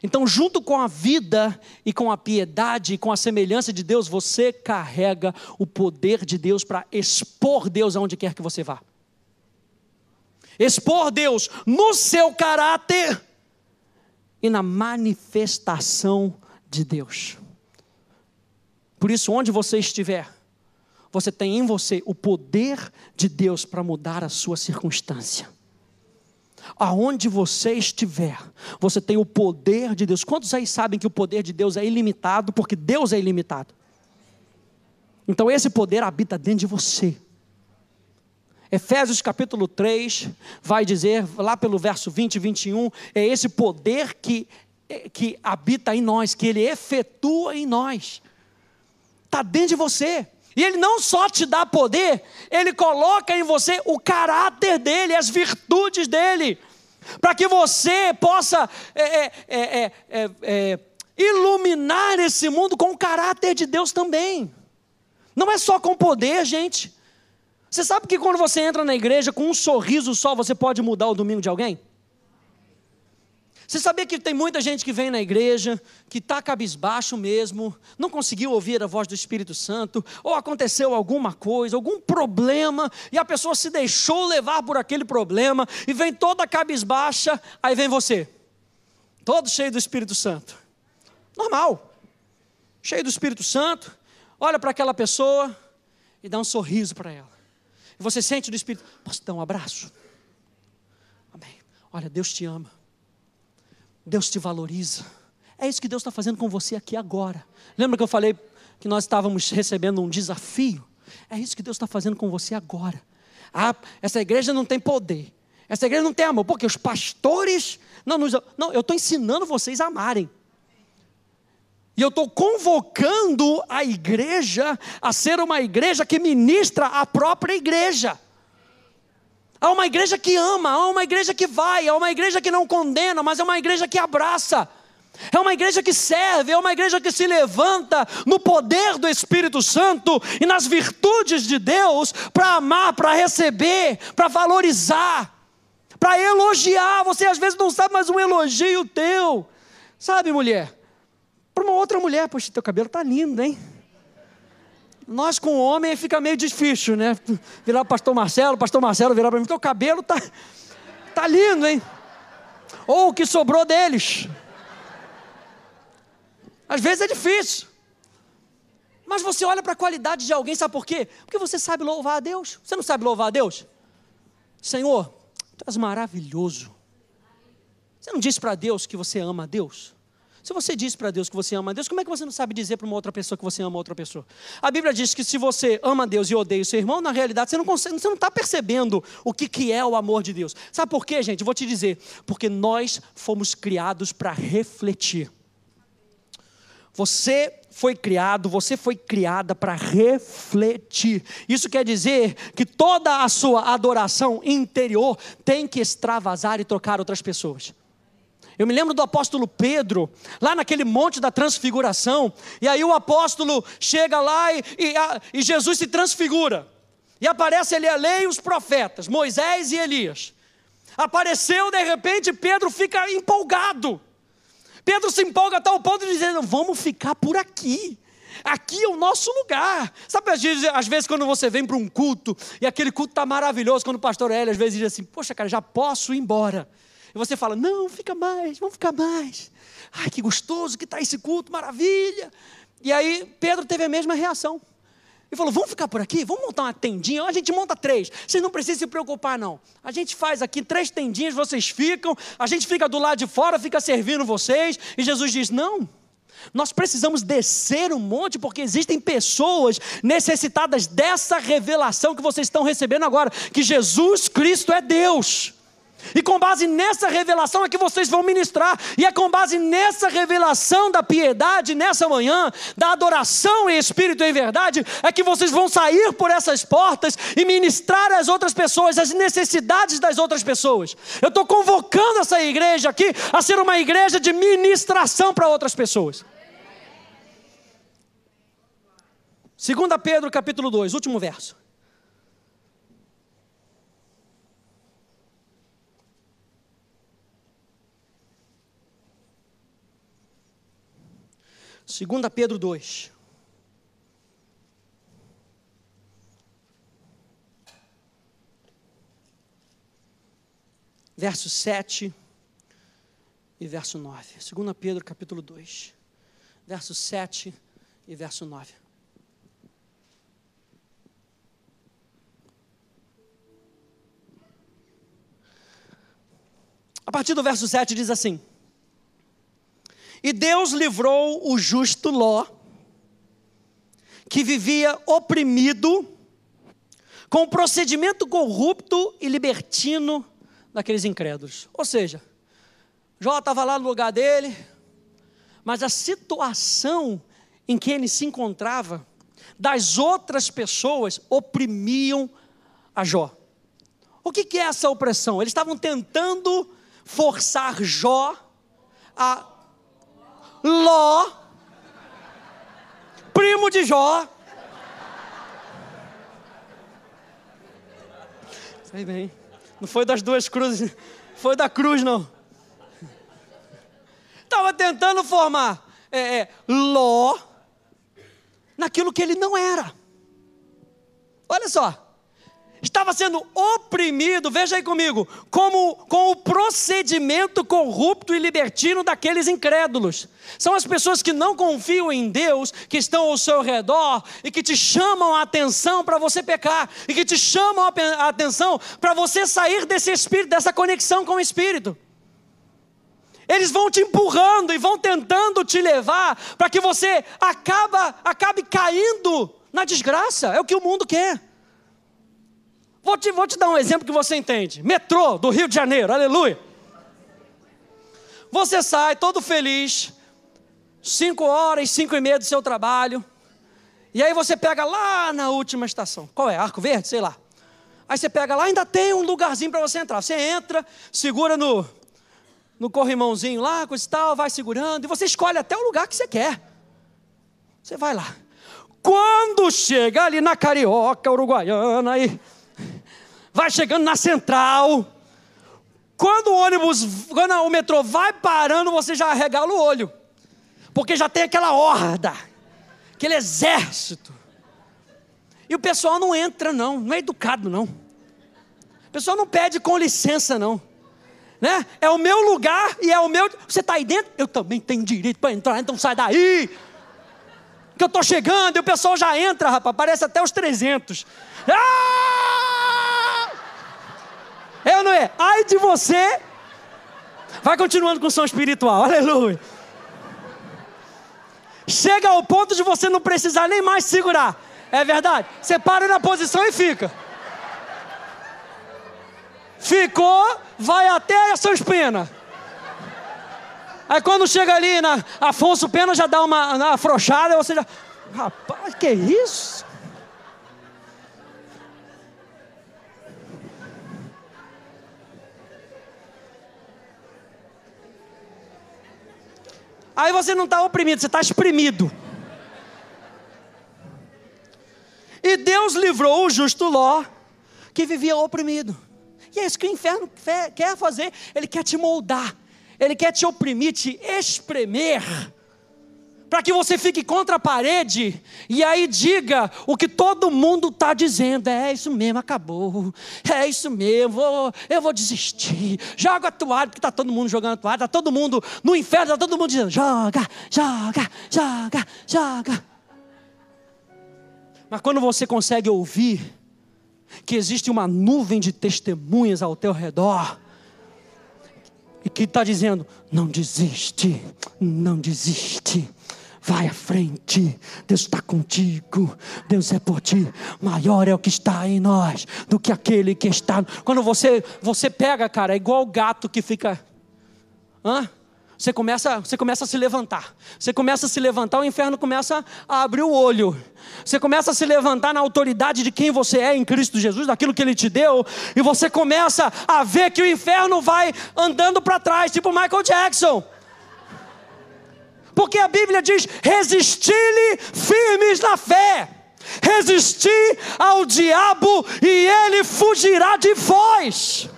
Então, junto com a vida e com a piedade e com a semelhança de Deus, você carrega o poder de Deus para expor Deus aonde quer que você vá. Expor Deus no seu caráter e na manifestação de Deus. Por isso, onde você estiver, você tem em você o poder de Deus para mudar a sua circunstância. Aonde você estiver, você tem o poder de Deus. Quantos aí sabem que o poder de Deus é ilimitado, porque Deus é ilimitado? Então esse poder habita dentro de você. Efésios capítulo 3 vai dizer, lá pelo verso 20 e 21, é esse poder que, é, que habita em nós, que ele efetua em nós. Está dentro de você. E Ele não só te dá poder, Ele coloca em você o caráter dele, as virtudes dele, para que você possa é é é, é, é, é, iluminar esse mundo com o caráter de Deus também. Não é só com poder, gente. Você sabe que quando você entra na igreja com um sorriso só, você pode mudar o domingo de alguém? Você sabia que tem muita gente que vem na igreja, que está cabisbaixo mesmo, não conseguiu ouvir a voz do Espírito Santo, ou aconteceu alguma coisa, algum problema, e a pessoa se deixou levar por aquele problema, e vem toda cabisbaixa, aí vem você, todo cheio do Espírito Santo. Normal, cheio do Espírito Santo, olha para aquela pessoa e dá um sorriso para ela. E você sente do Espírito, posso dar um abraço? Amém. Olha, Deus te ama. Deus te valoriza. É isso que Deus está fazendo com você aqui agora. Lembra que eu falei que nós estávamos recebendo um desafio? É isso que Deus está fazendo com você agora. Ah, essa igreja não tem poder. Essa igreja não tem amor, porque os pastores não nos. Não, eu estou ensinando vocês a amarem. E eu estou convocando a igreja a ser uma igreja que ministra a própria igreja. Há uma igreja que ama, há uma igreja que vai, há uma igreja que não condena, mas é uma igreja que abraça. É uma igreja que serve, é uma igreja que se levanta no poder do Espírito Santo e nas virtudes de Deus para amar, para receber, para valorizar, para elogiar. Você às vezes não sabe, mas um elogio teu, sabe, mulher? Para uma outra mulher, poxa, teu cabelo está lindo, hein? Nós com o homem fica meio difícil, né? Virar pastor Marcelo, pastor Marcelo virar para mim, porque o cabelo tá, tá lindo, hein? Ou o que sobrou deles. Às vezes é difícil. Mas você olha para a qualidade de alguém, sabe por quê? Porque você sabe louvar a Deus. Você não sabe louvar a Deus? Senhor, tu és maravilhoso. Você não diz para Deus que você ama a Deus? Se você diz para Deus que você ama a Deus, como é que você não sabe dizer para uma outra pessoa que você ama outra pessoa? A Bíblia diz que se você ama Deus e odeia o seu irmão, na realidade você não consegue, você não está percebendo o que, que é o amor de Deus. Sabe por quê, gente? Vou te dizer. Porque nós fomos criados para refletir. Você foi criado, você foi criada para refletir. Isso quer dizer que toda a sua adoração interior tem que extravasar e tocar outras pessoas. Eu me lembro do apóstolo Pedro, lá naquele monte da transfiguração, e aí o apóstolo chega lá e, e, a, e Jesus se transfigura. E aparece ali a lei e os profetas, Moisés e Elias. Apareceu, de repente, Pedro fica empolgado. Pedro se empolga a tal ponto de dizer: vamos ficar por aqui. Aqui é o nosso lugar. Sabe, às vezes, às vezes quando você vem para um culto, e aquele culto está maravilhoso, quando o pastor Hélio às vezes diz assim: Poxa, cara, já posso ir embora. E você fala: não, fica mais, vamos ficar mais. Ai, que gostoso que está esse culto, maravilha. E aí Pedro teve a mesma reação. e falou: vamos ficar por aqui, vamos montar uma tendinha. A gente monta três. Vocês não precisam se preocupar, não. A gente faz aqui três tendinhas, vocês ficam. A gente fica do lado de fora, fica servindo vocês. E Jesus diz: não. Nós precisamos descer um monte, porque existem pessoas necessitadas dessa revelação que vocês estão recebendo agora: que Jesus Cristo é Deus. E com base nessa revelação é que vocês vão ministrar, e é com base nessa revelação da piedade nessa manhã, da adoração em espírito em verdade, é que vocês vão sair por essas portas e ministrar às outras pessoas, as necessidades das outras pessoas. Eu estou convocando essa igreja aqui a ser uma igreja de ministração para outras pessoas. 2 Pedro capítulo 2, último verso. 2 Pedro 2. Verso 7 e verso 9. 2 Pedro, capítulo 2, verso 7 e verso 9. A partir do verso 7 diz assim: e Deus livrou o justo Ló, que vivia oprimido, com o procedimento corrupto e libertino daqueles incrédulos. Ou seja, Jó estava lá no lugar dele, mas a situação em que ele se encontrava, das outras pessoas oprimiam a Jó. O que, que é essa opressão? Eles estavam tentando forçar Jó a Ló, primo de Jó. Sei bem. Não foi das duas cruzes, foi da cruz, não. Estava tentando formar é, é, Ló naquilo que ele não era. Olha só, estava sendo oprimido, veja aí comigo, como com o procedimento corrupto e libertino daqueles incrédulos. São as pessoas que não confiam em Deus, que estão ao seu redor e que te chamam a atenção para você pecar e que te chamam a atenção para você sair desse espírito, dessa conexão com o espírito. Eles vão te empurrando e vão tentando te levar para que você acaba, acabe caindo na desgraça. É o que o mundo quer. Vou te, vou te dar um exemplo que você entende. Metrô do Rio de Janeiro, aleluia. Você sai todo feliz, cinco horas, cinco e meia do seu trabalho, e aí você pega lá na última estação. Qual é? Arco Verde? Sei lá. Aí você pega lá, ainda tem um lugarzinho para você entrar. Você entra, segura no, no corrimãozinho lá, coisa e tal, vai segurando, e você escolhe até o lugar que você quer. Você vai lá. Quando chega ali na Carioca, Uruguaiana, aí. E vai chegando na central. Quando o ônibus, quando o metrô vai parando, você já regala o olho. Porque já tem aquela horda, aquele exército. E o pessoal não entra, não, não é educado, não. O pessoal não pede com licença, não. Né? É o meu lugar e é o meu. Você está aí dentro? Eu também tenho direito para entrar, então sai daí. Que eu estou chegando e o pessoal já entra, rapaz. Parece até os 300. Ah! É ou não é? Ai de você! Vai continuando com o som espiritual, aleluia. Chega ao ponto de você não precisar nem mais segurar. É verdade? Você para na posição e fica. Ficou, vai até a suas penas. Aí quando chega ali na Afonso Pena já dá uma, uma afrouxada, você já. Rapaz, que isso? Aí você não está oprimido, você está exprimido. E Deus livrou o justo Ló, que vivia oprimido. E é isso que o inferno quer fazer. Ele quer te moldar, ele quer te oprimir, te espremer para que você fique contra a parede e aí diga o que todo mundo está dizendo: é isso mesmo, acabou, é isso mesmo, vou eu vou desistir, joga a toalha, porque está todo mundo jogando a toalha, está todo mundo no inferno, está todo mundo dizendo: joga, joga, joga, joga. Mas quando você consegue ouvir que existe uma nuvem de testemunhas ao teu redor, e que está dizendo: não desiste, não desiste, vai à frente, Deus está contigo, Deus é por ti, maior é o que está em nós do que aquele que está. Quando você você pega, cara, é igual o gato que fica. Hã? Você começa, você começa a se levantar. Você começa a se levantar, o inferno começa a abrir o olho. Você começa a se levantar na autoridade de quem você é em Cristo Jesus, daquilo que Ele te deu, e você começa a ver que o inferno vai andando para trás, tipo Michael Jackson porque a Bíblia diz: resisti-lhe firmes na fé, resisti ao diabo e ele fugirá de vós.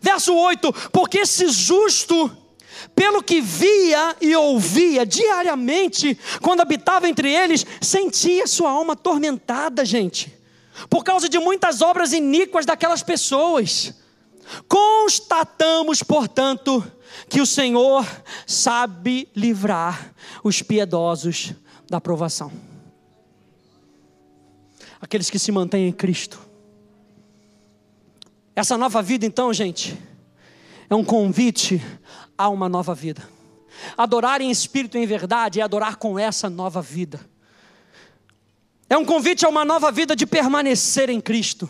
Verso 8: Porque esse justo pelo que via e ouvia diariamente, quando habitava entre eles, sentia sua alma atormentada, gente, por causa de muitas obras iníquas daquelas pessoas. Constatamos, portanto, que o Senhor sabe livrar os piedosos da provação. Aqueles que se mantêm em Cristo. Essa nova vida, então, gente, é um convite a uma nova vida. Adorar em espírito e em verdade é adorar com essa nova vida. É um convite a uma nova vida de permanecer em Cristo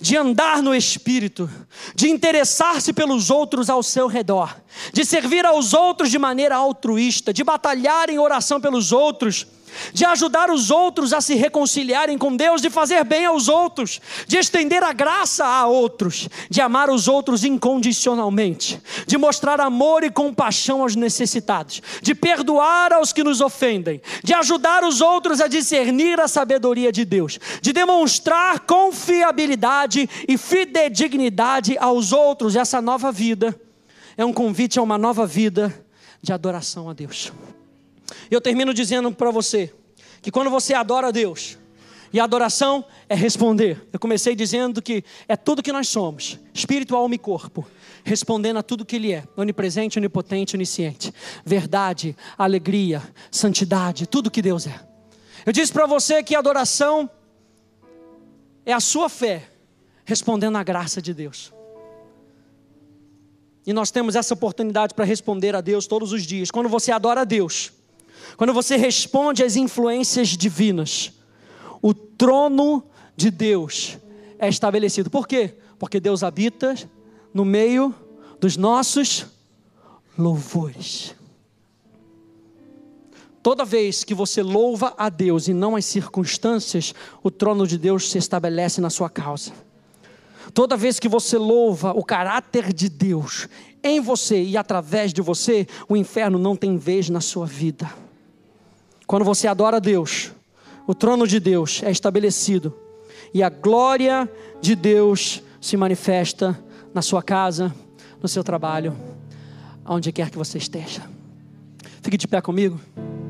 de andar no Espírito, de interessar-se pelos outros ao seu redor, de servir aos outros de maneira altruísta, de batalhar em oração pelos outros, de ajudar os outros a se reconciliarem com Deus, de fazer bem aos outros, de estender a graça a outros, de amar os outros incondicionalmente, de mostrar amor e compaixão aos necessitados, de perdoar aos que nos ofendem, de ajudar os outros a discernir a sabedoria de Deus, de demonstrar confiabilidade e fidedignidade aos outros. Essa nova vida é um convite a uma nova vida de adoração a Deus. Eu termino dizendo para você que quando você adora a Deus, e a adoração é responder. Eu comecei dizendo que é tudo que nós somos, espírito, alma e corpo, respondendo a tudo que ele é, onipresente, onipotente, onisciente, verdade, alegria, santidade, tudo que Deus é. Eu disse para você que adoração é a sua fé respondendo à graça de Deus. E nós temos essa oportunidade para responder a Deus todos os dias. Quando você adora a Deus, quando você responde às influências divinas, o trono de Deus é estabelecido. Por quê? Porque Deus habita no meio dos nossos louvores. Toda vez que você louva a Deus e não as circunstâncias, o trono de Deus se estabelece na sua causa. Toda vez que você louva o caráter de Deus em você e através de você, o inferno não tem vez na sua vida. Quando você adora Deus, o trono de Deus é estabelecido e a glória de Deus se manifesta na sua casa, no seu trabalho, aonde quer que você esteja. Fique de pé comigo.